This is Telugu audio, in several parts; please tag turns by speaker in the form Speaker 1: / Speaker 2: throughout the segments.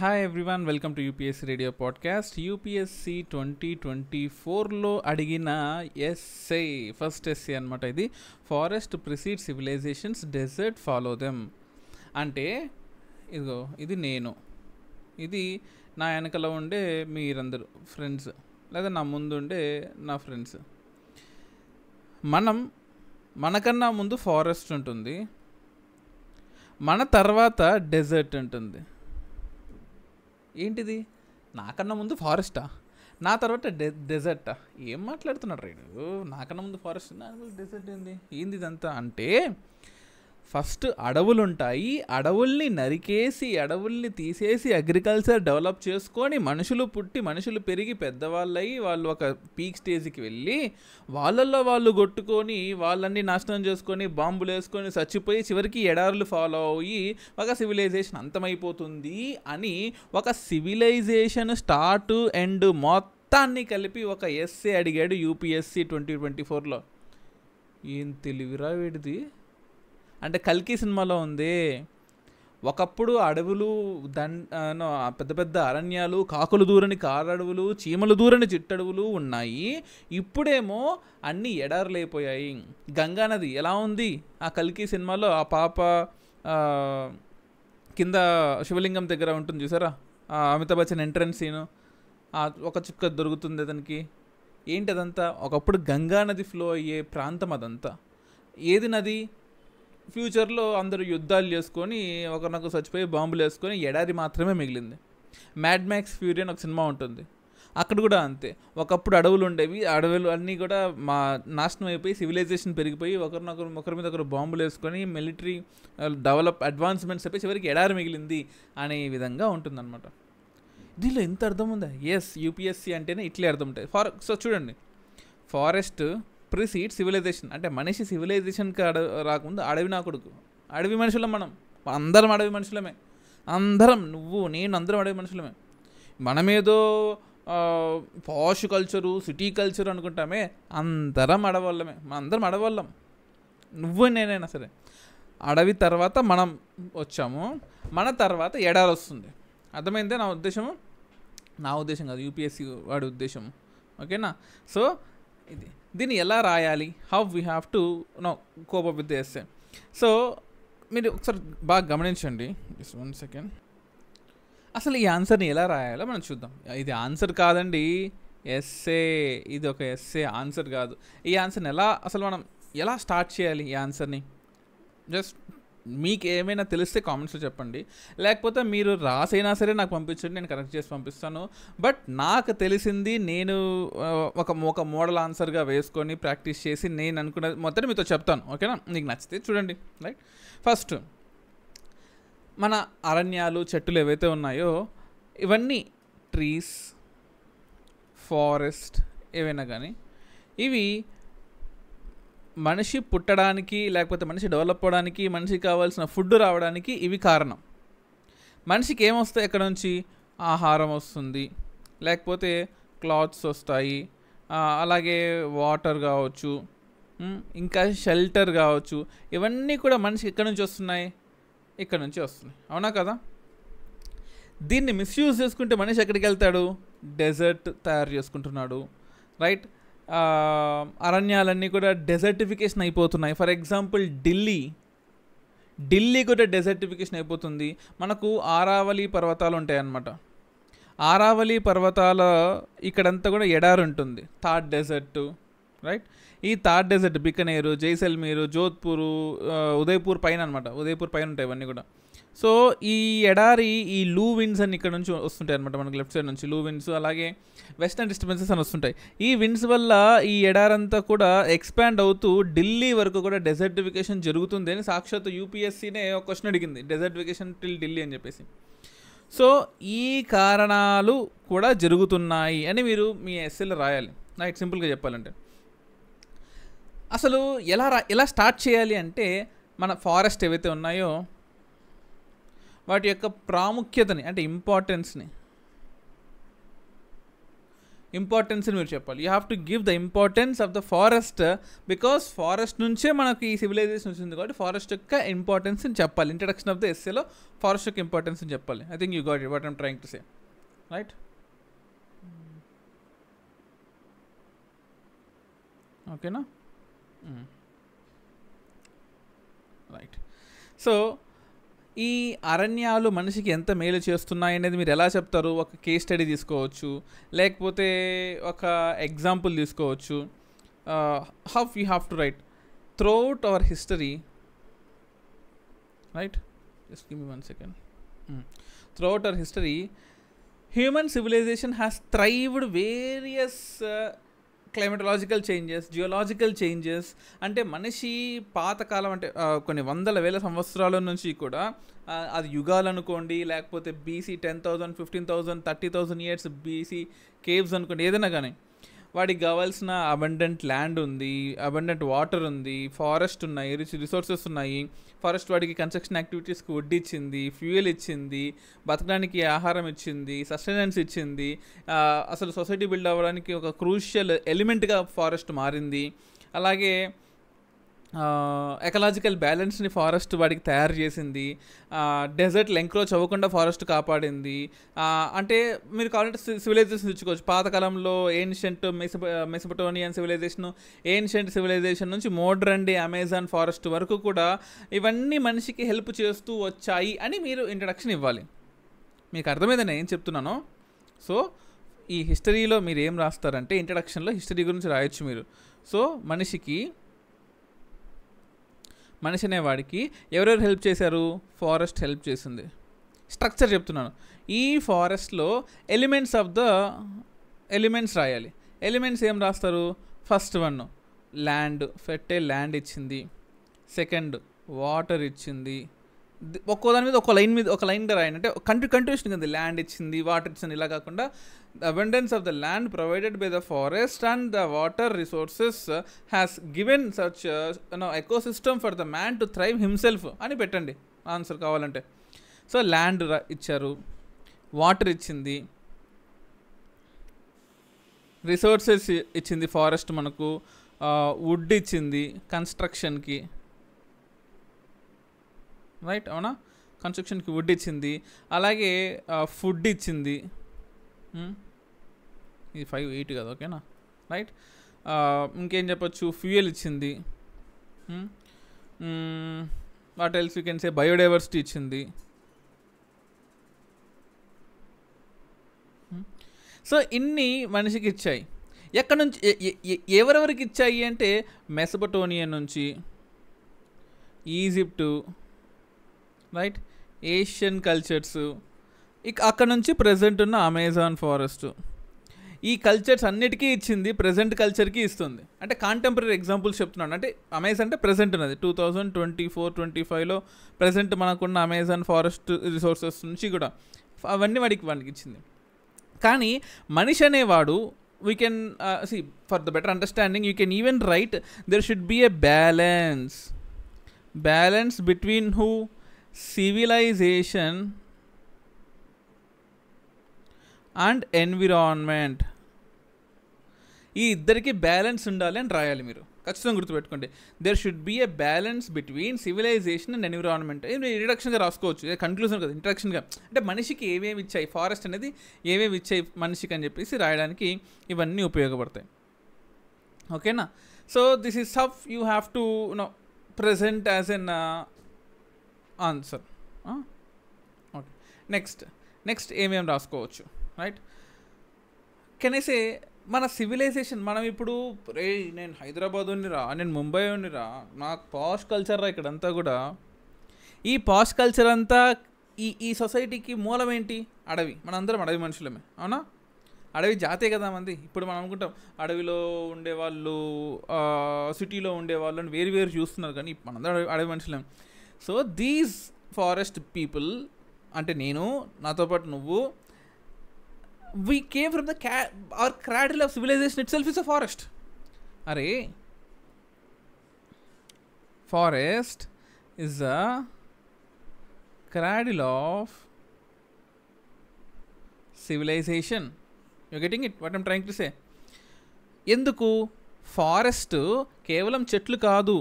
Speaker 1: Hi everyone welcome to UPSC radio podcast UPSC twenty twenty ఫోర్లో అడిగిన ఎస్ఐ ఫస్ట్ ఎస్ఐ అనమాట ఇది forest precede civilizations desert follow them అంటే ఇదిగో ఇది నేను ఇది నా వెనకలో ఉండే మీరందరూ ఫ్రెండ్స్ లేదా నా ముందు ఉండే నా ఫ్రెండ్స్ మనం మనకన్నా ముందు ఫారెస్ట్ ఉంటుంది మన తర్వాత డెజర్ట్ ఉంటుంది ఏంటిది నాకన్నా ముందు ఫారెస్టా నా తర్వాత డె డెజర్టా ఏం మాట్లాడుతున్నాడు రేణు నాకన్నా ముందు ఫారెస్ట్ నా డెజర్ట్ ఏంది ఏంది ఇదంతా అంటే ఫస్ట్ అడవులు ఉంటాయి అడవుల్ని నరికేసి అడవుల్ని తీసేసి అగ్రికల్చర్ డెవలప్ చేసుకొని మనుషులు పుట్టి మనుషులు పెరిగి పెద్దవాళ్ళయి వాళ్ళు ఒక పీక్ స్టేజ్కి వెళ్ళి వాళ్ళల్లో వాళ్ళు కొట్టుకొని వాళ్ళన్ని నాశనం చేసుకొని బాంబులు వేసుకొని చచ్చిపోయి చివరికి ఎడారులు ఫాలో అయ్యి ఒక సివిలైజేషన్ అంతమైపోతుంది అని ఒక సివిలైజేషన్ స్టార్ట్ అండ్ మొత్తాన్ని కలిపి ఒక ఎస్సే అడిగాడు యూపీఎస్సి ట్వంటీ ట్వంటీ ఫోర్లో ఏం తెలివిరా వీడిది అంటే కల్కి సినిమాలో ఉంది ఒకప్పుడు అడవులు దం పెద్ద పెద్ద అరణ్యాలు కాకులు దూరని కారడవులు చీమలు దూరని చిట్టడవులు ఉన్నాయి ఇప్పుడేమో అన్నీ ఎడారులైపోయాయి నది ఎలా ఉంది ఆ కల్కి సినిమాలో ఆ పాప కింద శివలింగం దగ్గర ఉంటుంది చూసారా అమితాబ్ బచ్చన్ ఎంట్రన్స్ సీను ఒక చుక్క దొరుకుతుంది అతనికి ఏంటి అదంతా ఒకప్పుడు గంగా నది ఫ్లో అయ్యే ప్రాంతం అదంతా ఏది నది ఫ్యూచర్లో అందరూ యుద్ధాలు చేసుకొని ఒకరినొకరు చచ్చిపోయి బాంబులు వేసుకొని ఎడారి మాత్రమే మిగిలింది మ్యాడ్ మ్యాక్స్ ఫ్యూరీ అని ఒక సినిమా ఉంటుంది అక్కడ కూడా అంతే ఒకప్పుడు అడవులు ఉండేవి అడవులు అన్నీ కూడా మా నాశనం అయిపోయి సివిలైజేషన్ పెరిగిపోయి ఒకరినొకరు ఒకరి మీద ఒకరు బాంబులు వేసుకొని మిలిటరీ డెవలప్ అడ్వాన్స్మెంట్స్ అయిపోయి చివరికి ఎడారి మిగిలింది అనే విధంగా ఉంటుంది అనమాట దీనిలో ఎంత అర్థం ఉందా ఎస్ యూపీఎస్సీ అంటేనే ఇట్లే అర్థం ఉంటుంది ఫార్ సో చూడండి ఫారెస్ట్ ప్రిసీడ్ సివిలైజేషన్ అంటే మనిషి సివిలైజేషన్కి అడ రాకుండా అడవి నా కొడుకు అడవి మనుషులం మనం అందరం అడవి మనుషులమే అందరం నువ్వు నేను అందరం అడవి మనుషులమే మనమేదో పాష్ కల్చరు సిటీ కల్చర్ అనుకుంటామే అందరం అడవాళ్ళమే మన అందరం అడవాళ్ళం నువ్వు నేనైనా సరే అడవి తర్వాత మనం వచ్చాము మన తర్వాత ఎడారి వస్తుంది అర్థమైందే నా ఉద్దేశము నా ఉద్దేశం కాదు యూపీఎస్సీ వాడి ఉద్దేశం ఓకేనా సో ఇది దీన్ని ఎలా రాయాలి how we have to know cope with the essay so మీరు ఒకసారి బాగా గమనించండి జస్ట్ వన్ సెకండ్ అసలు ఈ ఆన్సర్ని ఎలా రాయాలో మనం చూద్దాం ఇది ఆన్సర్ కాదండి ఎస్ఏ ఇది ఒక ఎస్ఏ ఆన్సర్ కాదు ఈ ఆన్సర్ని ఎలా అసలు మనం ఎలా స్టార్ట్ చేయాలి ఈ ఆన్సర్ని జస్ట్ మీకు ఏమైనా తెలిస్తే కామెంట్స్లో చెప్పండి లేకపోతే మీరు రాసైనా సరే నాకు పంపించండి నేను కరెక్ట్ చేసి పంపిస్తాను బట్ నాకు తెలిసింది నేను ఒక ఒక మోడల్ ఆన్సర్గా వేసుకొని ప్రాక్టీస్ చేసి నేను అనుకున్న మొత్తం మీతో చెప్తాను ఓకేనా మీకు నచ్చితే చూడండి రైట్ ఫస్ట్ మన అరణ్యాలు చెట్టులు ఏవైతే ఉన్నాయో ఇవన్నీ ట్రీస్ ఫారెస్ట్ ఏవైనా కానీ ఇవి మనిషి పుట్టడానికి లేకపోతే మనిషి డెవలప్ అవడానికి మనిషికి కావాల్సిన ఫుడ్ రావడానికి ఇవి కారణం మనిషికి ఏమొస్తాయి ఎక్కడ నుంచి ఆహారం వస్తుంది లేకపోతే క్లాత్స్ వస్తాయి అలాగే వాటర్ కావచ్చు ఇంకా షెల్టర్ కావచ్చు ఇవన్నీ కూడా మనిషికి ఎక్కడి నుంచి వస్తున్నాయి ఇక్కడ నుంచి వస్తున్నాయి అవునా కదా దీన్ని మిస్యూజ్ చేసుకుంటే మనిషి ఎక్కడికి వెళ్తాడు డెజర్ట్ తయారు చేసుకుంటున్నాడు రైట్ అరణ్యాలన్నీ కూడా డెజర్టిఫికేషన్ అయిపోతున్నాయి ఫర్ ఎగ్జాంపుల్ ఢిల్లీ ఢిల్లీ కూడా డెజర్టిఫికేషన్ అయిపోతుంది మనకు ఆరావళి పర్వతాలు ఉంటాయన్నమాట ఆరావళి పర్వతాల ఇక్కడంతా కూడా ఎడారు ఉంటుంది థాట్ డెజర్టు రైట్ ఈ థాట్ డెజర్ట్ బికనేరు జైసల్మీరు జోధ్పూరు ఉదయపూర్ పైన అనమాట ఉదయపూర్ పైన ఉంటాయి ఇవన్నీ కూడా సో ఈ ఎడారి ఈ లూ విన్స్ అని ఇక్కడ నుంచి వస్తుంటాయి అనమాట మనకి లెఫ్ట్ సైడ్ నుంచి లూ విన్స్ అలాగే వెస్టర్న్ డిస్టర్బెన్సెస్ అని వస్తుంటాయి ఈ విన్స్ వల్ల ఈ ఎడారంతా కూడా ఎక్స్పాండ్ అవుతూ ఢిల్లీ వరకు కూడా డెజర్టిఫికేషన్ జరుగుతుంది అని సాక్షాత్ యూపీఎస్సీనే ఒక క్వశ్చన్ అడిగింది డెజర్టిఫికేషన్ టిల్ ఢిల్లీ అని చెప్పేసి సో ఈ కారణాలు కూడా జరుగుతున్నాయి అని మీరు మీ ఎస్ఎల్ రాయాలి నాకు సింపుల్గా చెప్పాలంటే అసలు ఎలా రా ఎలా స్టార్ట్ చేయాలి అంటే మన ఫారెస్ట్ ఏవైతే ఉన్నాయో వాటి యొక్క ప్రాముఖ్యతని అంటే ఇంపార్టెన్స్ని ఇంపార్టెన్స్ని మీరు చెప్పాలి you have to give the importance of the forest because forest నుంచే మనకు ఈ సివిలైజేషన్ వచ్చింది కాబట్టి ఫారెస్ట్ యొక్క ఇంపార్టెన్స్ని చెప్పాలి ఇంట్రడక్షన్ ఆఫ్ ద ఎస్ఏలో ఫారెస్ట్ యొక్క అని చెప్పాలి I think you got it what I'm trying to say right ఓకేనా రైట్ సో ఈ అరణ్యాలు మనిషికి ఎంత మేలు చేస్తున్నాయి అనేది మీరు ఎలా చెప్తారు ఒక కేస్ స్టడీ తీసుకోవచ్చు లేకపోతే ఒక ఎగ్జాంపుల్ తీసుకోవచ్చు how you have to write throughout our history right మీ one second throughout our history human civilization has thrived various climatological changes geological changes అంటే మనిషి పాతకాలం అంటే కొన్ని వందల వేల సంవత్సరాల నుంచి కూడా అది యుగాలు అనుకోండి లేకపోతే BC ten thousand fifteen thousand thirty thousand years BC caves అనుకోండి ఏదైనా కానీ వాడికి కావాల్సిన అబండెంట్ ల్యాండ్ ఉంది అబండెంట్ వాటర్ ఉంది ఫారెస్ట్ ఉన్నాయి రిచ్ రిసోర్సెస్ ఉన్నాయి ఫారెస్ట్ వాడికి కన్స్ట్రక్షన్ యాక్టివిటీస్కి వడ్డీ ఇచ్చింది ఫ్యూయల్ ఇచ్చింది బతకడానికి ఆహారం ఇచ్చింది సస్టెనెన్స్ ఇచ్చింది అసలు సొసైటీ బిల్డ్ అవ్వడానికి ఒక క్రూషియల్ ఎలిమెంట్గా ఫారెస్ట్ మారింది అలాగే ఎకలాజికల్ బ్యాలెన్స్ని ఫారెస్ట్ వాడికి తయారు చేసింది డెజర్ట్ లెంక్లో చవ్వకుండా ఫారెస్ట్ కాపాడింది అంటే మీరు కావాలంటే సివిలైజేషన్ తెచ్చుకోవచ్చు పాతకాలంలో ancient Meso Mesopotamian civilization ancient civilization నుంచి మోడ్రన్ డే అమెజాన్ ఫారెస్ట్ వరకు కూడా ఇవన్నీ మనిషికి హెల్ప్ చేస్తూ వచ్చాయి అని మీరు ఇంట్రడక్షన్ ఇవ్వాలి మీకు అర్థమైందని ఏం చెప్తున్నాను సో ఈ హిస్టరీలో మీరు ఏం రాస్తారంటే ఇంట్రడక్షన్లో హిస్టరీ గురించి రాయొచ్చు మీరు సో మనిషికి మనిషి అనేవాడికి ఎవరెవరు హెల్ప్ చేశారు ఫారెస్ట్ హెల్ప్ చేసింది స్ట్రక్చర్ చెప్తున్నాను ఈ ఫారెస్ట్లో ఎలిమెంట్స్ ఆఫ్ ద ఎలిమెంట్స్ రాయాలి ఎలిమెంట్స్ ఏం రాస్తారు ఫస్ట్ వన్ ల్యాండ్ ఫెట్టే ల్యాండ్ ఇచ్చింది సెకండ్ వాటర్ ఇచ్చింది ఒక్కో దాని మీద ఒక లైన్ మీద ఒక లైన్ రాయండి అంటే కంట్రీ కంట్రీషన్ కింద ల్యాండ్ ఇచ్చింది వాటర్ ఇచ్చింది ఇలా కాకుండా the abundance of the land provided by the forest and the water resources has given such no eco system for the man to thrive himself అని పెట్టండి ఆన్సర్ కావాలంటే సో ల్యాండ్ ఇచ్చారు వాటర్ ఇచ్చింది రిసోర్సెస్ ఇచ్చింది ఫారెస్ట్ మనకు వుడ్ uh, ఇచ్చింది కన్స్ట్రక్షన్కి రైట్ అవునా కన్స్ట్రక్షన్కి వుడ్ ఇచ్చింది అలాగే ఫుడ్ ఇచ్చింది ఇది ఫైవ్ ఎయిట్ కదా ఓకేనా రైట్ ఇంకేం చెప్పచ్చు ఫ్యూయల్ ఇచ్చింది what else you can say biodiversity ఇచ్చింది సో ఇన్ని మనిషికి ఇచ్చాయి ఎక్కడి నుంచి ఎవరెవరికి ఇచ్చాయి అంటే మెసపటోనియా నుంచి ఈజిప్టు రైట్ ఏషియన్ కల్చర్స్ ఇక అక్కడ నుంచి ప్రజెంట్ ఉన్న అమెజాన్ ఫారెస్ట్ ఈ కల్చర్స్ అన్నిటికీ ఇచ్చింది ప్రజెంట్ కల్చర్కి ఇస్తుంది అంటే కాంటెంపరీ ఎగ్జాంపుల్స్ చెప్తున్నాను అంటే అమెజాన్ అంటే ప్రజెంట్ ఉన్నది two thousand twenty four twenty ఫైవ్లో ప్రజెంట్ మనకున్న అమెజాన్ ఫారెస్ట్ రిసోర్సెస్ నుంచి కూడా అవన్నీ వాడికి వాడికి ఇచ్చింది కానీ మనిషి అనేవాడు we can see for the better understanding you can even write there should be a balance balance between who civilization and environment ఈ ఇద్దరికి బ్యాలెన్స్ ఉండాలి అని రాయాలి మీరు ఖచ్చితంగా గుర్తుపెట్టుకోండి there should be a balance between civilization and environment ఇంట్రడక్షన్గా రాసుకోవచ్చు కన్క్లూజన్ కదా ఇంట్రడక్షన్గా అంటే మనిషికి ఏమేమి ఇచ్చాయి ఫారెస్ట్ అనేది ఏమేమి ఇచ్చాయి మనిషికి అని చెప్పేసి రాయడానికి ఇవన్నీ ఉపయోగపడతాయి ఓకేనా so this is how you have to know present as an answer okay next next ఏమేమి రాసుకోవచ్చు రైట్ కనీసే మన సివిలైజేషన్ మనం ఇప్పుడు రే నేను హైదరాబాద్ ఉండిరా నేను ముంబై ఉండిరా నాకు పాష్ కల్చర్ రా ఇక్కడంతా కూడా ఈ పాష్ కల్చర్ అంతా ఈ ఈ సొసైటీకి మూలం ఏంటి అడవి మనందరం అడవి మనుషులమే అవునా అడవి జాతే కదా మంది ఇప్పుడు మనం అనుకుంటాం అడవిలో ఉండేవాళ్ళు సిటీలో అని వేరు వేరు చూస్తున్నారు కానీ మనందరం అడవి మనుషులేం సో దీస్ ఫారెస్ట్ పీపుల్ అంటే నేను నాతో పాటు నువ్వు వీ కేమ్ ఫ్రమ్ ద క్యా our cradle of civilization itself is a forest అరే forest is a cradle of civilization you getting it what I'm trying to say ఎందుకు ఫారెస్ట్ కేవలం చెట్లు కాదు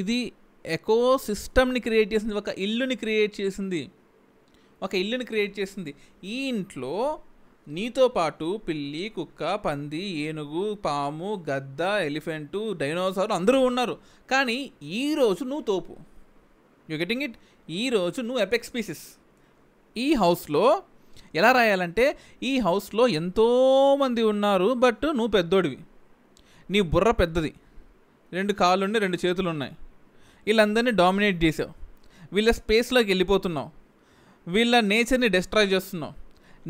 Speaker 1: ఇది ఎకో సిస్టమ్ని క్రియేట్ చేసింది ఒక ఇల్లుని క్రియేట్ చేసింది ఒక ఇల్లుని క్రియేట్ చేసింది ఈ ఇంట్లో నీతో పాటు పిల్లి కుక్క పంది ఏనుగు పాము గద్ద ఎలిఫెంటు డైనోసార్ అందరూ ఉన్నారు కానీ ఈరోజు నువ్వు తోపు యు గెటింగ్ ఇట్ ఈరోజు నువ్వు ఎపెక్స్ పీసెస్ ఈ హౌస్లో ఎలా రాయాలంటే ఈ హౌస్లో ఎంతోమంది ఉన్నారు బట్ నువ్వు పెద్దోడివి నీ బుర్ర పెద్దది రెండు కాళ్ళు రెండు చేతులు ఉన్నాయి వీళ్ళందరినీ డామినేట్ చేసావు వీళ్ళ స్పేస్లోకి వెళ్ళిపోతున్నావు వీళ్ళ నేచర్ని డిస్ట్రాయ్ చేస్తున్నావు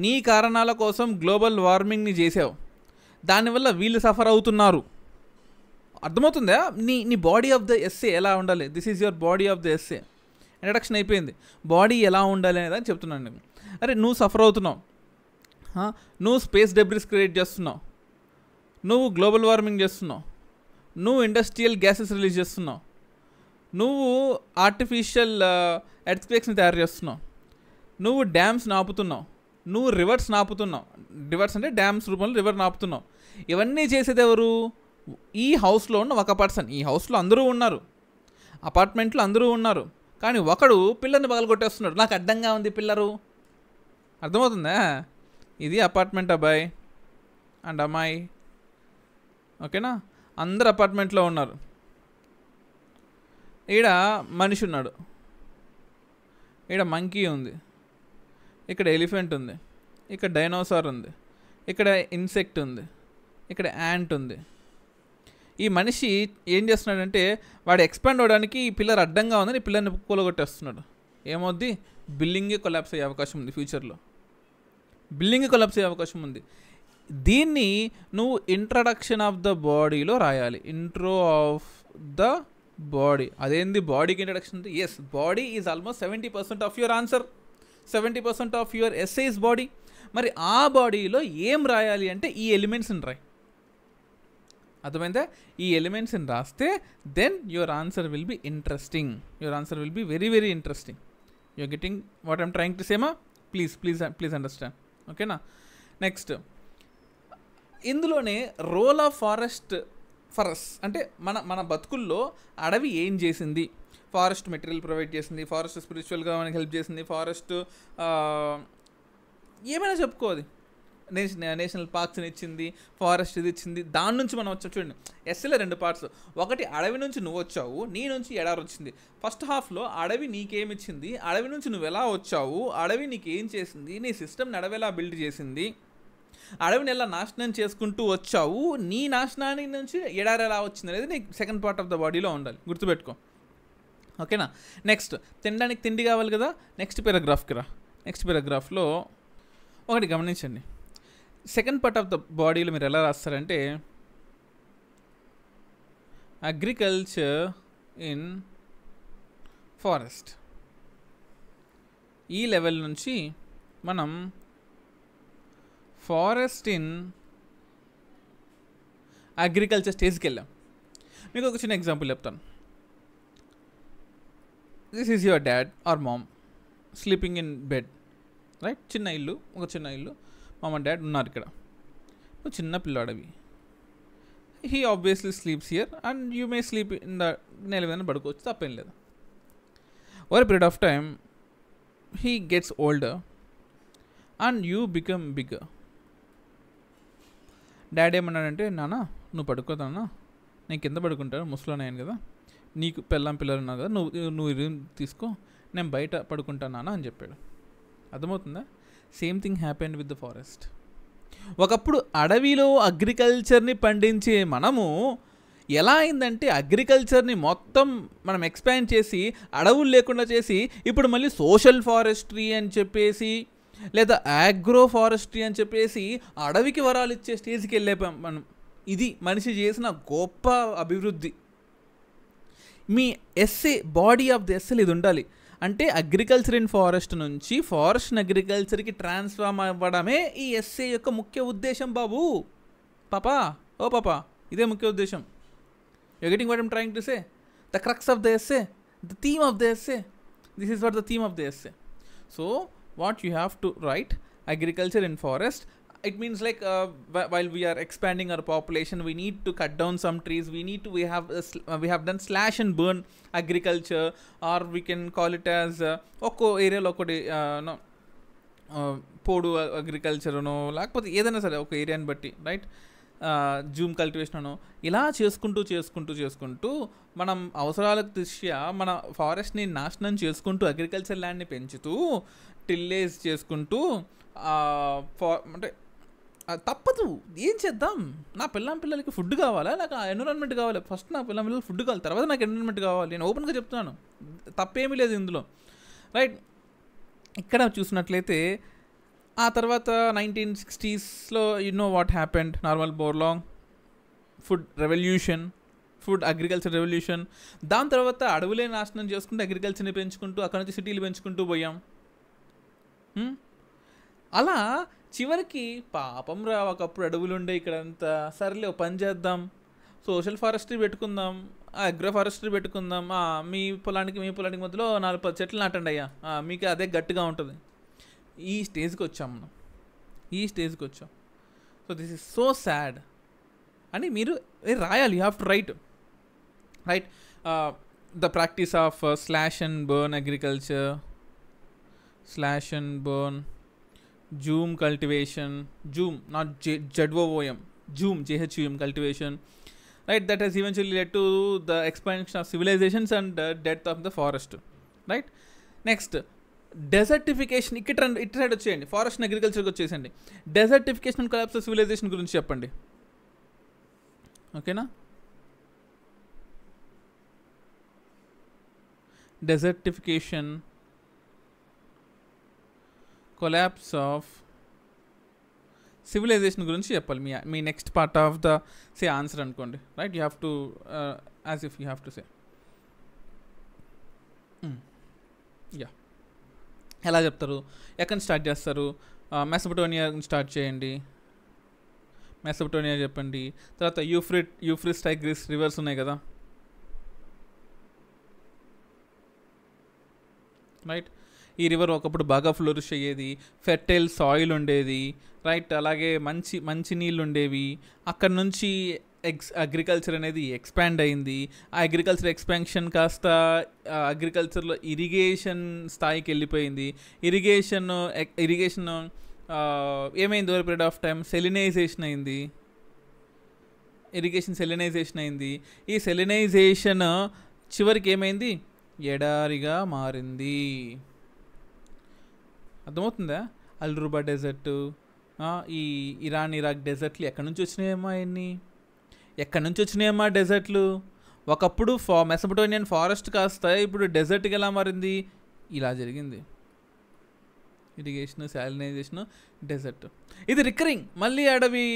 Speaker 1: నీ కారణాల కోసం గ్లోబల్ వార్మింగ్ని చేసావు దానివల్ల వీళ్ళు సఫర్ అవుతున్నారు అర్థమవుతుందా నీ నీ బాడీ ఆఫ్ ద ఎస్సే ఎలా ఉండాలి this is your body of the essay introduction అయిపోయింది బాడీ ఎలా ఉండాలి అనేది అని చెప్తున్నాను నేను అరే నువ్వు సఫర్ అవుతున్నావు నువ్వు స్పేస్ డెబ్రిస్ క్రియేట్ చేస్తున్నావు నువ్వు గ్లోబల్ వార్మింగ్ చేస్తున్నావు నువ్వు ఇండస్ట్రియల్ గ్యాసెస్ రిలీజ్ చేస్తున్నావు నువ్వు ఆర్టిఫిషియల్ ఎర్త్క్వేక్స్ని uh, తయారు చేస్తున్నావు నువ్వు డ్యామ్స్ నాపుతున్నావు నువ్వు రివర్స్ నాపుతున్నావు రివర్స్ అంటే డ్యామ్స్ రూపంలో రివర్ నాపుతున్నావు ఇవన్నీ చేసేది ఎవరు ఈ హౌస్లో ఉన్న ఒక పర్సన్ ఈ హౌస్లో అందరూ ఉన్నారు అపార్ట్మెంట్లో అందరూ ఉన్నారు కానీ ఒకడు పిల్లల్ని పగలగొట్టేస్తున్నాడు నాకు అడ్డంగా ఉంది పిల్లరు అర్థమవుతుందా ఇది అపార్ట్మెంట్ అబ్బాయి అండ్ అమ్మాయి ఓకేనా అందరు అపార్ట్మెంట్లో ఉన్నారు ఈడ మనిషి ఉన్నాడు ఈడ మంకీ ఉంది ఇక్కడ ఎలిఫెంట్ ఉంది ఇక్కడ డైనోసార్ ఉంది ఇక్కడ ఇన్సెక్ట్ ఉంది ఇక్కడ యాంట్ ఉంది ఈ మనిషి ఏం చేస్తున్నాడంటే వాడు ఎక్స్పాండ్ అవడానికి ఈ పిల్లర్ అడ్డంగా ఉందని పిల్లర్ని కూలగొట్టేస్తున్నాడు ఏమవుద్ది బిల్డింగే కొలాప్స్ అయ్యే అవకాశం ఉంది ఫ్యూచర్లో బిల్డింగ్ కొలాప్స్ అయ్యే అవకాశం ఉంది దీన్ని నువ్వు ఇంట్రడక్షన్ ఆఫ్ ద బాడీలో రాయాలి ఇంట్రో ఆఫ్ ద బాడీ అదేంది బాడీకి ఇంట్రడక్షన్ అంటే yes body is almost seventy percent of your answer seventy percent of your essay's body మరి ఆ బాడీలో ఏం రాయాలి అంటే ఈ ఎలిమెంట్స్ని రాయి అర్థమైందా ఈ ఎలిమెంట్స్ని రాస్తే then your answer will be interesting your answer will be very very interesting you're getting what I'm trying to సేమా ప్లీజ్ ప్లీజ్ ప్లీజ్ అండర్స్టాండ్ ఓకేనా నెక్స్ట్ ఇందులోనే రోల్ ఆఫ్ ఫారెస్ట్ ఫరస్ అంటే మన మన బతుకుల్లో అడవి ఏం చేసింది ఫారెస్ట్ మెటీరియల్ ప్రొవైడ్ చేసింది ఫారెస్ట్ స్పిరిచువల్గా మనకి హెల్ప్ చేసింది ఫారెస్ట్ ఏమైనా చెప్పుకోది నేషనల్ పార్క్స్ని ఇచ్చింది ఫారెస్ట్ ఇది ఇచ్చింది దాని నుంచి మనం వచ్చాం చూడండి ఎస్ఎల్ఏ రెండు పార్ట్స్ ఒకటి అడవి నుంచి నువ్వు వచ్చావు నీ నుంచి ఎడారి వచ్చింది ఫస్ట్ హాఫ్లో అడవి నీకేమిచ్చింది అడవి నుంచి నువ్వు ఎలా వచ్చావు అడవి నీకు ఏం చేసింది నీ సిస్టమ్ నడవేలా బిల్డ్ చేసింది అడవిని ఎలా నాశనం చేసుకుంటూ వచ్చావు నీ నాశనానికి నుంచి ఎడారి ఎలా వచ్చింది అనేది నీకు సెకండ్ పార్ట్ ఆఫ్ ద బాడీలో ఉండాలి గుర్తుపెట్టుకో ఓకేనా నెక్స్ట్ తినడానికి తిండి కావాలి కదా నెక్స్ట్ పారాగ్రాఫ్కి రా నెక్స్ట్ పారాగ్రాఫ్లో ఒకటి గమనించండి సెకండ్ పార్ట్ ఆఫ్ ద బాడీలో మీరు ఎలా రాస్తారంటే అగ్రికల్చర్ ఇన్ ఫారెస్ట్ ఈ లెవెల్ నుంచి మనం ఫారెస్ట్ ఇన్ అగ్రికల్చర్ స్టేజ్కి వెళ్ళాం మీకు ఒక చిన్న ఎగ్జాంపుల్ చెప్తాను this is your dad or mom sleeping in bed right చిన్న ఇల్లు ఒక చిన్న ఇల్లు మామ డాడ్ ఉన్నారు ఇక్కడ నువ్వు చిన్న పిల్లాడవి he obviously sleeps here and you may sleep in the నెల మీద పడుకోవచ్చు తప్పేం లేదు over period of time he gets older and you become bigger daddy ఏమన్నాడంటే నాన్న నువ్వు పడుకోదానా నేను కింద పడుకుంటాను ముసలోనయ్యాను కదా నీకు పెళ్ళం పిల్లలు ఉన్నావు కదా నువ్వు నువ్వు రూమ్ తీసుకో నేను బయట నాన్న అని చెప్పాడు అర్థమవుతుందా same thing happen with the forest ఒకప్పుడు అడవిలో అగ్రికల్చర్ని పండించే మనము ఎలా అయిందంటే అగ్రికల్చర్ని మొత్తం మనం ఎక్స్పాండ్ చేసి అడవులు లేకుండా చేసి ఇప్పుడు మళ్ళీ సోషల్ ఫారెస్ట్రీ అని చెప్పేసి లేదా ఆగ్రో ఫారెస్ట్రీ అని చెప్పేసి అడవికి వరాలు ఇచ్చే స్టేజ్కి వెళ్ళేపాం మనం ఇది మనిషి చేసిన గొప్ప అభివృద్ధి మీ essay body of the essay ఇది ఉండాలి అంటే అగ్రికల్చర్ ఇన్ ఫారెస్ట్ నుంచి ఫారెస్ట్ అగ్రికల్చర్కి ట్రాన్స్ఫార్మ్ అవ్వడమే ఈ ఎస్సే యొక్క ముఖ్య ఉద్దేశం బాబు పాపా ఓ పాపా ఇదే ముఖ్య ఉద్దేశం you getting what I'm trying to say the crux of the essay the theme of the essay this is what the theme of the essay so what you have to write agriculture in forest it means like while we are expanding our population we need to cut down some trees we need to we have we have done slash and burn agriculture or we can call it as ఒక్కో ఏరియాలో ఒకటి uh, uh, పోడు అగ్రికల్చర్ను లేకపోతే ఏదైనా సరే ఒక ఏరియాని బట్టి రైట్ జూమ్ కల్టివేషన్ అను ఇలా చేసుకుంటూ చేసుకుంటూ చేసుకుంటూ మనం అవసరాలకు దృష్ట్యా మన ఫారెస్ట్ని నాశనం చేసుకుంటూ అగ్రికల్చర్ ల్యాండ్ని పెంచుతూ టిల్లేజ్ చేసుకుంటూ అంటే తప్పదు ఏం చేద్దాం నా పిల్లం పిల్లలకి ఫుడ్ కావాలా నాకు ఎన్విరాన్మెంట్ కావాలి ఫస్ట్ నా పిల్లం పిల్లలకి ఫుడ్ కావాలి తర్వాత నాకు ఎన్విరాన్మెంట్ కావాలి నేను ఓపెన్గా చెప్తున్నాను తప్పేమీ లేదు ఇందులో రైట్ ఇక్కడ చూసినట్లయితే ఆ తర్వాత నైన్టీన్ సిక్స్టీస్లో you know what happened normal Borlaug food revolution food agriculture revolution దాని తర్వాత అడవులే నాశనం చేసుకుంటూ అగ్రికల్చర్ని పెంచుకుంటూ అక్కడ నుంచి సిటీలు పెంచుకుంటూ పోయాం అలా చివరికి పాపం రా ఒకప్పుడు అడవులుండే ఇక్కడంతా సర్లే పని చేద్దాం సోషల్ ఫారెస్ట్రీ పెట్టుకుందాం అగ్రో ఫారెస్ట్రీ పెట్టుకుందాం మీ పొలానికి మీ పొలానికి మధ్యలో నాలుగు పది చెట్లు నాటండి అయ్యా మీకు అదే గట్టిగా ఉంటుంది ఈ స్టేజ్కి వచ్చాం మనం ఈ స్టేజ్కి వచ్చాం so this is so sad అని మీరు రాయాలి you have to write write the practice of slash and burn agriculture slash and burn jhum cultivation jhum not J జడ్వోఎం jhum JHUM cultivation right that has eventually led to the expansion of civilizations and death of the forest right next desertification ఇక్కడ ట్రెండ్ ఇటు సైడ్ వచ్చేయండి ఫారెస్ట్ అగ్రికల్చర్కి వచ్చేసండి డెజర్టిఫికేషన్ కలాప్స్ సివిలైజేషన్ గురించి చెప్పండి ఓకేనా డెజర్టిఫికేషన్ కొలాప్స్ ఆఫ్ సివిలైజేషన్ గురించి చెప్పాలి మీ మీ next part of the essay answer అనుకోండి right you have to as if you have to say yeah ఎలా చెప్తారు ఎక్కడ స్టార్ట్ చేస్తారు మెసపటోనియా uh, స్టార్ట్ చేయండి మెసపటోనియా చెప్పండి తర్వాత యూఫ్రిట్ యూఫ్రిస్ టైగ్రిస్ రివర్స్ ఉన్నాయి కదా రైట్ ఈ రివర్ ఒకప్పుడు బాగా ఫ్లోరిష్ అయ్యేది ఫెర్టైల్ సాయిల్ ఉండేది రైట్ అలాగే మంచి మంచి నీళ్ళు ఉండేవి అక్కడ నుంచి ఎక్స్ అగ్రికల్చర్ అనేది ఎక్స్పాండ్ అయింది ఆ అగ్రికల్చర్ ఎక్స్పాన్షన్ కాస్త అగ్రికల్చర్లో ఇరిగేషన్ స్థాయికి వెళ్ళిపోయింది ఇరిగేషన్ ఇరిగేషన్ ఏమైంది over period of time salinization అయింది ఇరిగేషన్ సెలినైజేషన్ అయింది ఈ సెలినైజేషన్ చివరికి ఏమైంది ఎడారిగా మారింది అర్థమవుతుందా అల్రూబా డెజర్టు ఈ ఇరాన్ ఇరాక్ డెజర్ట్లు ఎక్కడి నుంచి వచ్చినాయేమో అవన్నీ ఎక్కడి నుంచి వచ్చినాయేమో డెజర్ట్లు ఒకప్పుడు ఫా మెసపటోనియన్ ఫారెస్ట్ కాస్త ఇప్పుడు డెజర్ట్కి ఎలా మారింది ఇలా జరిగింది ఇరిగేషన్ శాలినైజేషను డెజర్ట్ ఇది రికరింగ్ మళ్ళీ అడవి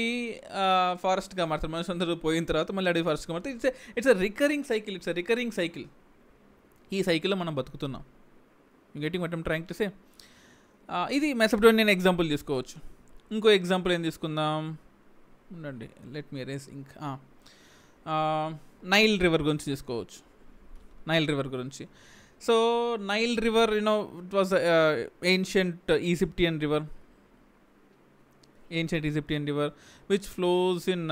Speaker 1: ఫారెస్ట్గా మారుతారు అందరూ పోయిన తర్వాత మళ్ళీ అడవి ఫారెస్ట్గా మారుతారు it's it's a recurring cycle it's a recurring cycle ఈ సైకిల్లో మనం బతుకుతున్నాం getting what I'm trying to say ఇది నేను ఎగ్జాంపుల్ తీసుకోవచ్చు ఇంకో ఎగ్జాంపుల్ ఏం తీసుకుందాం ఉండండి లెట్ మీ రేస్ ఇంకా నైల్ రివర్ గురించి తీసుకోవచ్చు నైల్ రివర్ గురించి so Nile river you know it was ancient Egyptian river ancient Egyptian river which flows in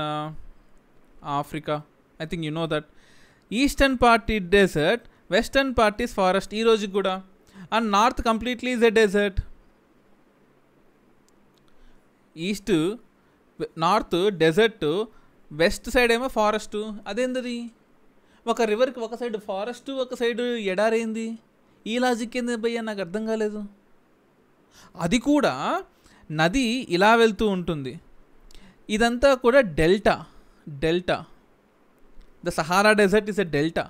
Speaker 1: Africa I think you know that eastern part ఈ desert western part is forest ఈ రోజుకి కూడా and north completely is a desert east north desert west side ఏమో ఫారెస్ట్ అదేందది ఒక రివర్కి ఒక సైడ్ ఫారెస్ట్ ఒక సైడ్ ఎడారైంది ఈ లాజిక్ ఏంది భయ్య నాకు అర్థం కాలేదు అది కూడా నది ఇలా వెళ్తూ ఉంటుంది ఇదంతా కూడా delta delta the Sahara desert is a delta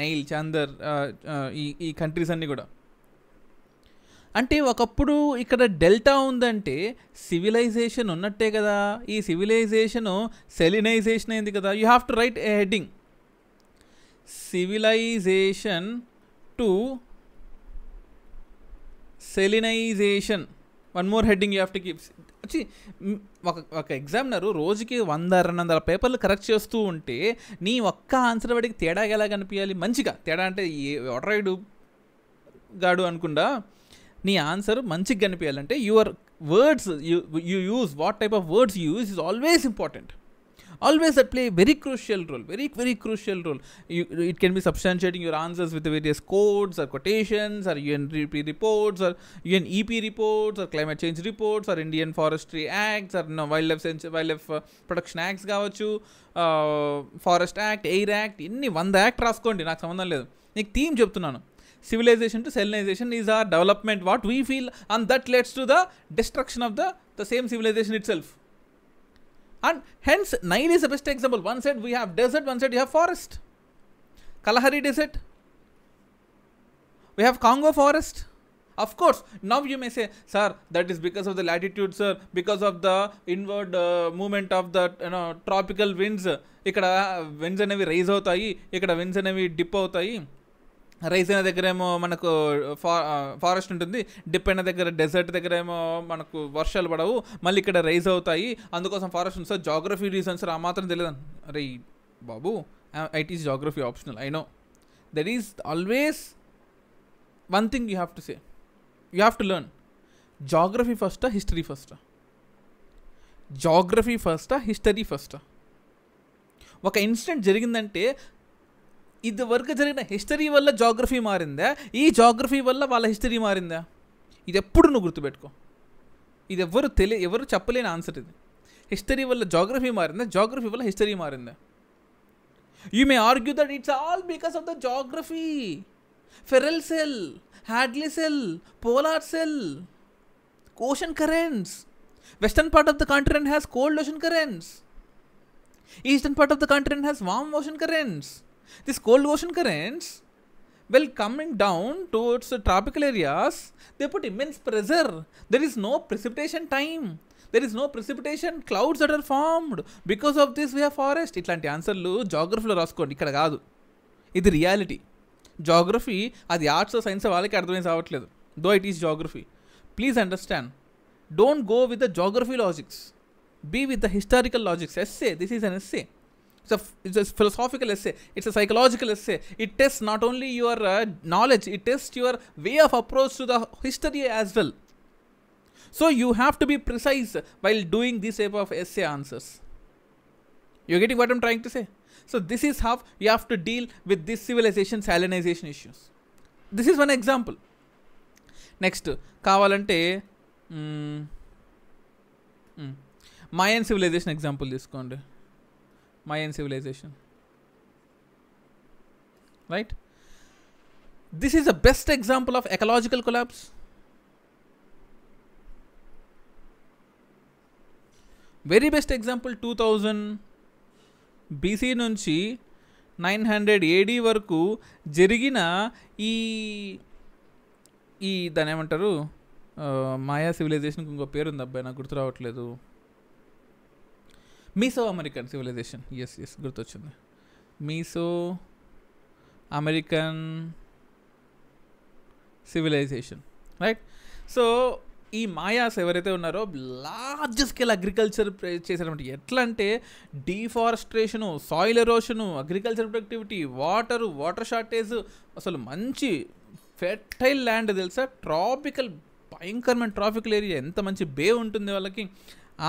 Speaker 1: Nile చాందర్ ఈ ఈ కంట్రీస్ అన్నీ కూడా అంటే ఒకప్పుడు ఇక్కడ డెల్టా ఉందంటే సివిలైజేషన్ ఉన్నట్టే కదా ఈ సివిలైజేషను సెలినైజేషన్ అయింది కదా you have to write a heading civilization to salinization one more heading you have to keep వచ్చి ఒక ఒక ఎగ్జామినర్ రోజుకి వంద రెండు వందల పేపర్లు కరెక్ట్ చేస్తూ ఉంటే నీ ఒక్క ఆన్సర్ వాడికి తేడా ఎలా కనిపించాలి మంచిగా తేడా అంటే ఏ గాడు అనుకుండా నీ ఆన్సర్ మంచిగా కనిపించాలంటే your words you use what type of words you use is always important always at play very crucial role very very crucial role it can be substantiating your answers with various codes or quotations or rep reports or EP reports or climate change reports or Indian forestry acts or wildlife sense wildlife protection acts కావచ్చు ఫారెస్ట్ యాక్ట్ ఎయిర్ యాక్ట్ ఇన్ని వంద యాక్ట్ రాసుకోండి నాకు సంబంధం లేదు నీకు థీమ్ చెప్తున్నాను civilization to colonization is our development, what we feel, and that leads to the destruction of the, the same civilization itself. And hence, Nile is the best example. One side we have desert, one side you have forest. Kalahari desert. We have Congo forest. Of course, now you may say, sir, that is because of the latitude, sir, because of the inward uh, movement of the you know, tropical winds. ఇక్కడ విన్స్ అనేవి రైజ్ అవుతాయి ఇక్కడ విన్స్ అనేవి డిప్ అవుతాయి రైజైన దగ్గర ఏమో మనకు ఫారెస్ట్ ఉంటుంది డిప్ అయిన దగ్గర డెజర్ట్ దగ్గర ఏమో మనకు వర్షాలు పడవు మళ్ళీ ఇక్కడ రైజ్ అవుతాయి అందుకోసం ఫారెస్ట్ ఉంది సార్ జాగ్రఫీ రీజన్స్ ఆ మాత్రం తెలియదు అరే బాబు it is geography optional I know that is always one thing you have to say you have to learn geography ఫస్టా హిస్టరీ ఫస్టా జాగ్రఫీ ఫస్టా హిస్టరీ ఫస్టా ఒక ఇన్సిడెంట్ జరిగిందంటే ఇది వరకు జరిగిన హిస్టరీ వల్ల జాగ్రఫీ మారిందా ఈ జాగ్రఫీ వల్ల వాళ్ళ హిస్టరీ మారిందా ఇది ఎప్పుడు నువ్వు గుర్తుపెట్టుకో ఇది ఎవరు తెలియ ఎవరు చెప్పలేని ఆన్సర్ ఇది హిస్టరీ వల్ల జాగ్రఫీ మారిందా జాగ్రఫీ వల్ల హిస్టరీ మారిందా you may argue that it's all because of the geography Ferrel cell Hadley cell polar cell ocean currents western part of the continent has cold ocean currents eastern part of the continent has warm ocean currents this cold ocean currents well coming down towards the tropical areas, they put immense pressure. There is no precipitation time. There is no precipitation clouds that are formed because of this way forest ఇట్లాంటి ఆన్సర్లు జాగ్రఫీలో రాసుకోండి ఇక్కడ కాదు ఇది రియాలిటీ జాగ్రఫీ అది ఆర్ట్స్ సైన్స్ వాళ్ళకి అర్థమై అవ్వట్లేదు though it is geography please understand don't go with the geography logics be with the historical logics essay this is an essay it's a, it's a philosophical essay it's a psychological essay it tests not only your uh, knowledge it tests your way of approach to the history as well so you have to be precise while doing this type of essay answers you're getting what i'm trying to say so this is how you have to deal with this civilization salinization issues this is one example next కావాలంటే మాయన్ సివిలైజేషన్ ఎగ్జాంపుల్ తీసుకోండి Mayan civilization right this is the best example of ecological collapse. Very best example two thousand BC నుంచి నైన్ హండ్రెడ్ ఏడీ వరకు జరిగిన ఈ ఈ దాని ఏమంటారు మాయా సివిలైజేషన్కి ఇంకో పేరు ఉంది అబ్బాయి నాకు గుర్తు రావట్లేదు Mesoamerican civilization yes yes గుర్తొచ్చింది Mesoamerican civilization right so ఈ మాయాస్ ఎవరైతే ఉన్నారో లార్జ్ స్కేల్ అగ్రికల్చర్ చేశారనమాట ఎట్లా అంటే deforestation soil erosion agriculture productivity water water shortage అసలు మంచి ఫెర్టైల్ ల్యాండ్ తెలుసా ట్రాపికల్ భయంకరమైన ట్రాఫికల్ ఏరియా ఎంత మంచి బే ఉంటుంది వాళ్ళకి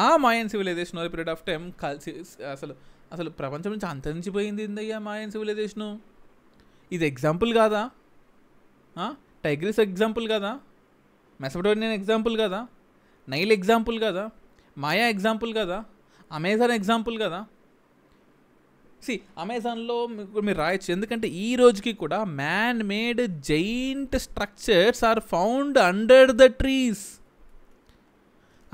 Speaker 1: ఆ Mayan civilization over period of time కలిసి అసలు అసలు ప్రపంచం నుంచి అంతరించిపోయింది ఇందయ్యా మాయన్ సివిలైజేషను ఇది ఎగ్జాంపుల్ కాదా టైగ్రిస్ ఎగ్జాంపుల్ కదా మెసపటోనియన్ ఎగ్జాంపుల్ కదా నైల్ ఎగ్జాంపుల్ కదా మాయా ఎగ్జాంపుల్ కదా అమెజాన్ ఎగ్జాంపుల్ కదా సి అమెజాన్లో మీరు మీరు రాయొచ్చు ఎందుకంటే ఈ రోజుకి కూడా man made giant structures are found under the trees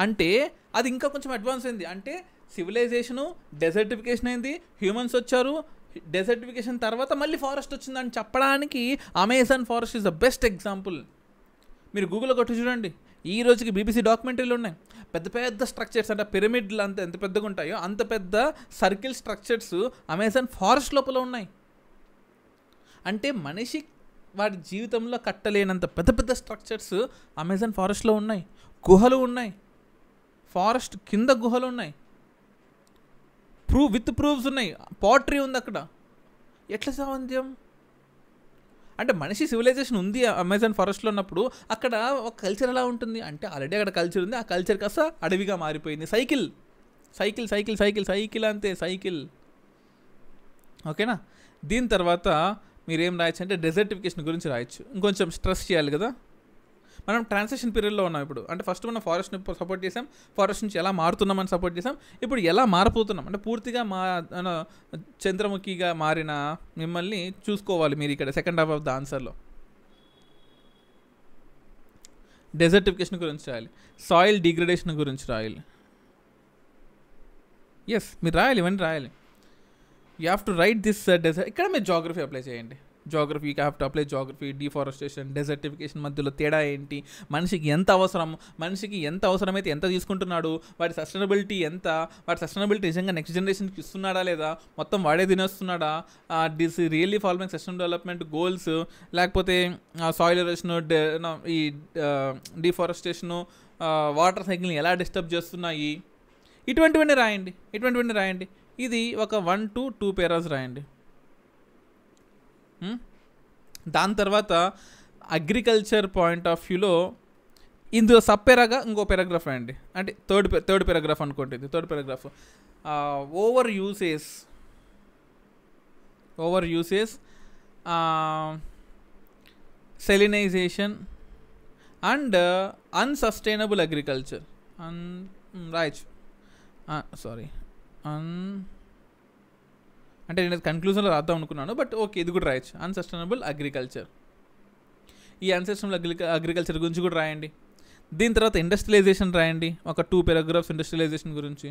Speaker 1: అంటే అది ఇంకా కొంచెం అడ్వాన్స్ అయింది అంటే సివిలైజేషను డెజర్టిఫికేషన్ అయింది హ్యూమన్స్ వచ్చారు డెజర్టిఫికేషన్ తర్వాత మళ్ళీ ఫారెస్ట్ వచ్చిందని చెప్పడానికి Amazon forest is the best example మీరు గూగుల్లో కొట్టి చూడండి ఈ రోజుకి బీబీసీ డాక్యుమెంటరీలు ఉన్నాయి పెద్ద పెద్ద స్ట్రక్చర్స్ అంటే పిరమిడ్లు అంత ఎంత పెద్దగా ఉంటాయో అంత పెద్ద సర్కిల్ స్ట్రక్చర్స్ అమెజాన్ ఫారెస్ట్ లోపల ఉన్నాయి అంటే మనిషి వాడి జీవితంలో కట్టలేనంత పెద్ద పెద్ద స్ట్రక్చర్స్ అమెజాన్ ఫారెస్ట్లో ఉన్నాయి గుహలు ఉన్నాయి ఫారెస్ట్ కింద గుహలు ఉన్నాయి ప్రూ విత్ ప్రూఫ్స్ ఉన్నాయి పోట్రీ ఉంది అక్కడ ఎట్లా సామర్థ్యం అంటే మనిషి సివిలైజేషన్ ఉంది అమెజాన్ ఫారెస్ట్లో ఉన్నప్పుడు అక్కడ ఒక కల్చర్ ఎలా ఉంటుంది అంటే ఆల్రెడీ అక్కడ కల్చర్ ఉంది ఆ కల్చర్ కాస్త అడవిగా మారిపోయింది cycle cycle cycle cycle cycle అంతే సైకిల్ ఓకేనా దీని తర్వాత మీరేం రాయొచ్చు అంటే డెజర్టిఫికేషన్ గురించి రాయొచ్చు ఇంకొంచెం స్ట్రెస్ చేయాలి కదా మనం ట్రాన్సాక్షన్ పీరియడ్లో ఉన్నాం ఇప్పుడు అంటే ఫస్ట్ మనం ఫారెస్ట్ని సపోర్ట్ చేసాం ఫారెస్ట్ నుంచి ఎలా మారుతున్నామని సపోర్ట్ చేసాం ఇప్పుడు ఎలా మారిపోతున్నాం అంటే పూర్తిగా మా చంద్రముఖిగా మారిన మిమ్మల్ని చూసుకోవాలి మీరు ఇక్కడ సెకండ్ హాఫ్ ఆఫ్ ద ఆన్సర్లో డెజర్టిఫికేషన్ గురించి రాయాలి సాయిల్ డిగ్రేడేషన్ గురించి రాయాలి ఎస్ మీరు రాయాలి ఇవన్నీ రాయాలి you have to write this desert ఇక్కడ మీరు జాగ్రఫీ అప్లై చేయండి జోగ్రఫీకి have to apply geography deforestation desertification మధ్యలో తేడా ఏంటి మనిషికి ఎంత అవసరం మనిషికి ఎంత అవసరమైతే ఎంత తీసుకుంటున్నాడు వాడి సస్టైనబిలిటీ ఎంత వాడి సస్టైనబిలిటీ నిజంగా నెక్స్ట్ జనరేషన్కి ఇస్తున్నాడా లేదా మొత్తం వాడే తినేస్తున్నాడా this really following sustain development goals లేకపోతే సాయిల్ ఎరోషన్ ఈ డిఫారెస్టేషను వాటర్ సైకిల్ని ఎలా డిస్టర్బ్ చేస్తున్నాయి ఇటువంటివన్నీ రాయండి ఇటువంటివన్నీ రాయండి ఇది ఒక వన్ టు టూ పేరాస్ రాయండి Hmm? దాని తర్వాత అగ్రికల్చర్ పాయింట్ ఆఫ్ వ్యూలో ఇందులో సబ్ ఇంకో పారాగ్రాఫ్ అండి అంటే థర్డ్ థర్డ్ పారాగ్రాఫ్ అనుకుంటుంది third paragraph over uses over uses salinization and unsustainable agriculture అన్ రాయచ్చు సారీ అన్ అంటే నేను కన్క్లూజన్లో రాద్దాం అనుకున్నాను బట్ ఓకే ఇది కూడా రాయొచ్చు అన్సస్టైనబుల్ అగ్రికల్చర్ ఈ అన్సస్టైనబుల్ అగ్రిక అగ్రికల్చర్ గురించి కూడా రాయండి దీని తర్వాత ఇండస్ట్రియలైజేషన్ రాయండి ఒక టూ పారాగ్రాఫ్స్ ఇండస్ట్రియలైజేషన్ గురించి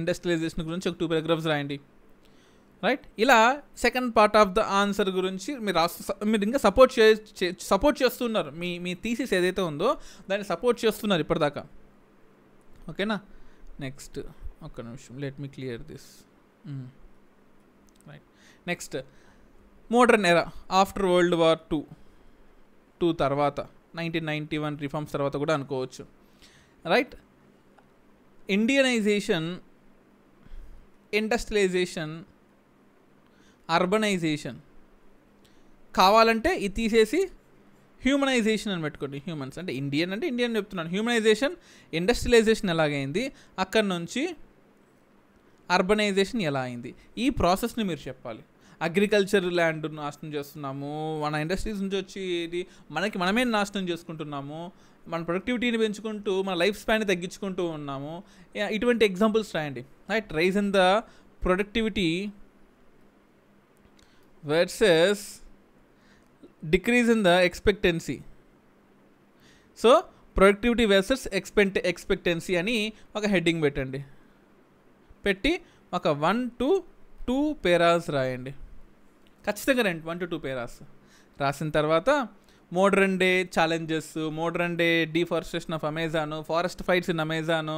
Speaker 1: ఇండస్ట్రియలైజేషన్ గురించి ఒక టూ పారాగ్రాఫ్స్ రాయండి రైట్ ఇలా second part of the answer గురించి మీరు మీరు ఇంకా సపోర్ట్ చే సపోర్ట్ చేస్తున్నారు మీ మీ థీసిస్ ఏదైతే ఉందో దాన్ని సపోర్ట్ చేస్తున్నారు ఇప్పటిదాకా ఓకేనా నెక్స్ట్ ఒక్క నిమిషం let me clear this right next modern era after world war two two తర్వాత నైన్టీన్ నైంటీ వన్ రిఫార్మ్స్ తర్వాత కూడా అనుకోవచ్చు రైట్ ఇండియనైజేషన్ ఇండస్ట్రియలైజేషన్ అర్బనైజేషన్ కావాలంటే ఇది తీసేసి హ్యూమనైజేషన్ అని పెట్టుకోండి హ్యూమన్స్ అంటే ఇండియన్ అంటే ఇండియన్ చెప్తున్నాను హ్యూమనైజేషన్ ఇండస్ట్రియలైజేషన్ ఎలాగైంది అక్కడి నుంచి అర్బనైజేషన్ ఎలా అయింది ఈ ప్రాసెస్ని మీరు చెప్పాలి అగ్రికల్చర్ ల్యాండ్ నాశనం చేస్తున్నాము మన ఇండస్ట్రీస్ నుంచి వచ్చి ఇది మనకి మనమే నాశనం చేసుకుంటున్నాము మన ప్రొడక్టివిటీని పెంచుకుంటూ మన లైఫ్ స్పాన్ని తగ్గించుకుంటూ ఉన్నాము ఇటువంటి ఎగ్జాంపుల్స్ రాయండి right rise in the productivity versus decrease in the expectancy so productivity versus expect expectancy అని ఒక హెడ్డింగ్ పెట్టండి పెట్టి ఒక వన్ టు టూ పేరాస్ రాయండి ఖచ్చితంగా రండి వన్ టు టూ పేరాస్ రాసిన తర్వాత modern day challenges modern day deforestation of Amazon forest fights in Amazon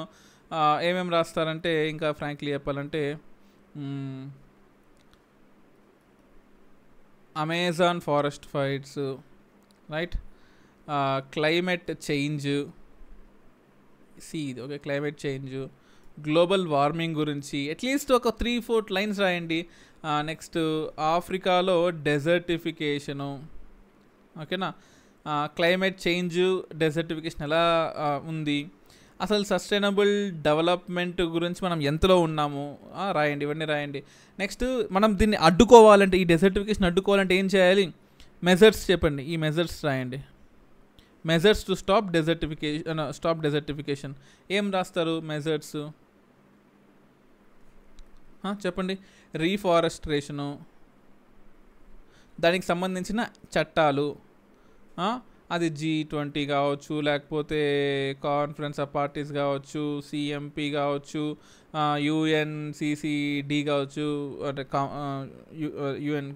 Speaker 1: ఏమేమి రాస్తారంటే ఇంకా ఫ్రాంక్లీ చెప్పాలంటే Amazon forest fights right climate change see ఇది okay climate change global warming గురించి అట్లీస్ట్ ఒక త్రీ ఫోర్ లైన్స్ రాయండి నెక్స్ట్ ఆఫ్రికాలో డెజర్టిఫికేషను ఓకేనా క్లైమేట్ చేంజ్ డెజర్టిఫికేషన్ ఎలా ఉంది అసలు సస్టైనబుల్ డెవలప్మెంట్ గురించి మనం ఎంతలో ఉన్నాము రాయండి ఇవన్నీ రాయండి నెక్స్ట్ మనం దీన్ని అడ్డుకోవాలంటే ఈ డెజర్టిఫికేషన్ అడ్డుకోవాలంటే ఏం చేయాలి మెజర్స్ చెప్పండి ఈ మెజర్స్ రాయండి measures to stop desertification stop desertification ఏం రాస్తారు మెజర్స్ చెప్పండి రీఫారెస్ట్రేషను దానికి సంబంధించిన చట్టాలు అది జీ ట్వంటీ కావచ్చు లేకపోతే కాన్ఫరెన్స్ ఆఫ్ పార్టీస్ కావచ్చు సిఎంపి కావచ్చు యుఎన్సిసిడి కావచ్చు అంటే యుఎన్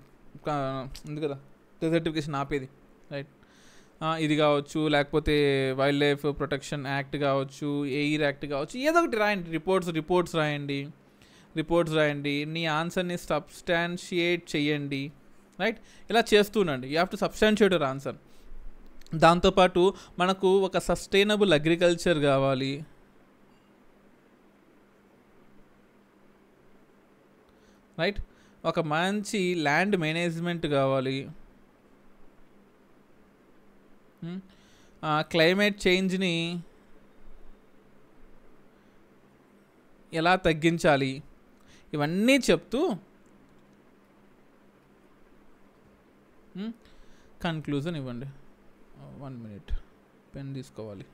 Speaker 1: ఉంది కదా డెజర్టిఫికేషన్ ఆపేది రైట్ ఇది కావచ్చు లేకపోతే వైల్డ్ లైఫ్ ప్రొటెక్షన్ యాక్ట్ కావచ్చు ఎయిర్ యాక్ట్ కావచ్చు ఏదో ఒకటి రాయండి రిపోర్ట్స్ రిపోర్ట్స్ రాయండి రిపోర్ట్స్ రాయండి నీ ఆన్సర్ని సబ్స్టాన్షియేట్ చేయండి రైట్ ఇలా చేస్తుండండి you have to substantiate your answer దాంతోపాటు మనకు ఒక సస్టైనబుల్ అగ్రికల్చర్ కావాలి రైట్ ఒక మంచి ల్యాండ్ మేనేజ్మెంట్ కావాలి క్లైమేట్ చేంజ్ని ఎలా తగ్గించాలి ఇవన్నీ చెప్తూ కన్క్లూజన్ ఇవ్వండి వన్ మినిట్ పెన్ తీసుకోవాలి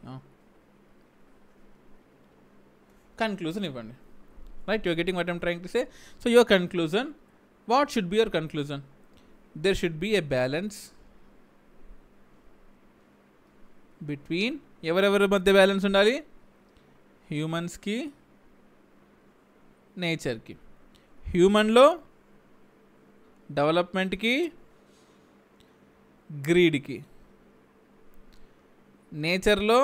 Speaker 1: కన్క్లూజన్ ఇవ్వండి right you're getting what I'm trying to say so your conclusion what should be your conclusion there should be a balance between ఎవరెవరి మధ్య బ్యాలెన్స్ ఉండాలి హ్యూమన్స్కి నేచర్కి హ్యూమన్లో డెవలప్మెంట్కి గ్రీడ్కి నేచర్లో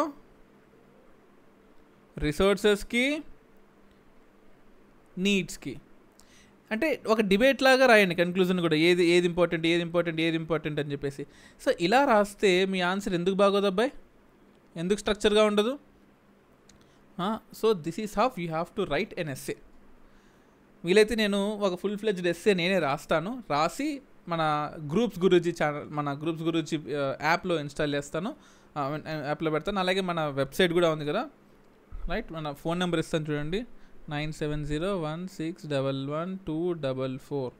Speaker 1: రిసోర్సెస్కి నీడ్స్కి అంటే ఒక డిబేట్ లాగా రాయండి కన్క్లూజన్ కూడా ఏది ఏది ఇంపార్టెంట్ ఏది ఇంపార్టెంట్ ఏది ఇంపార్టెంట్ అని చెప్పేసి సో ఇలా రాస్తే మీ ఆన్సర్ ఎందుకు బాగోదు అబ్బాయి ఎందుకు స్ట్రక్చర్గా ఉండదు so this is half you have to write an essay వీలైతే నేను ఒక ఫుల్ ఫ్లెజ్డ్ ఎస్సే నేనే రాస్తాను రాసి మన గ్రూప్స్ గురించి ఛానల్ మన గ్రూప్స్ గురించి యాప్లో ఇన్స్టాల్ చేస్తాను యాప్లో పెడతాను అలాగే మన వెబ్సైట్ కూడా ఉంది కదా రైట్ మన ఫోన్ నెంబర్ ఇస్తాను చూడండి nine seven zero one six double one two double four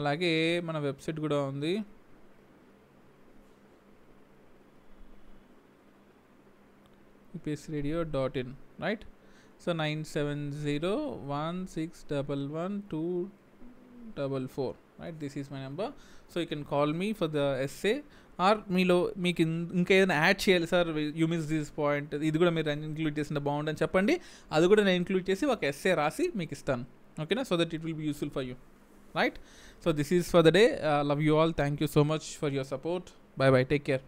Speaker 1: అలాగే మన వెబ్సైట్ కూడా ఉంది UPS radio dot in right so nine seven zero one six double one two double four right this is my number so you can call me for the SA or మీలో మీకు ఇంకా ఏదైనా యాడ్ చేయాలి sir you miss this point ఇది కూడా మీరు ఇంక్లూడ్ చేసిన అని చెప్పండి అది కూడా నేను ఇంక్లూడ్ చేసి ఒక ఎస్ఏ రాసి మీకు ఇస్తాను ఓకేనా so that it will be useful for you right so this is for the day love you all thank you so much for your support bye bye take care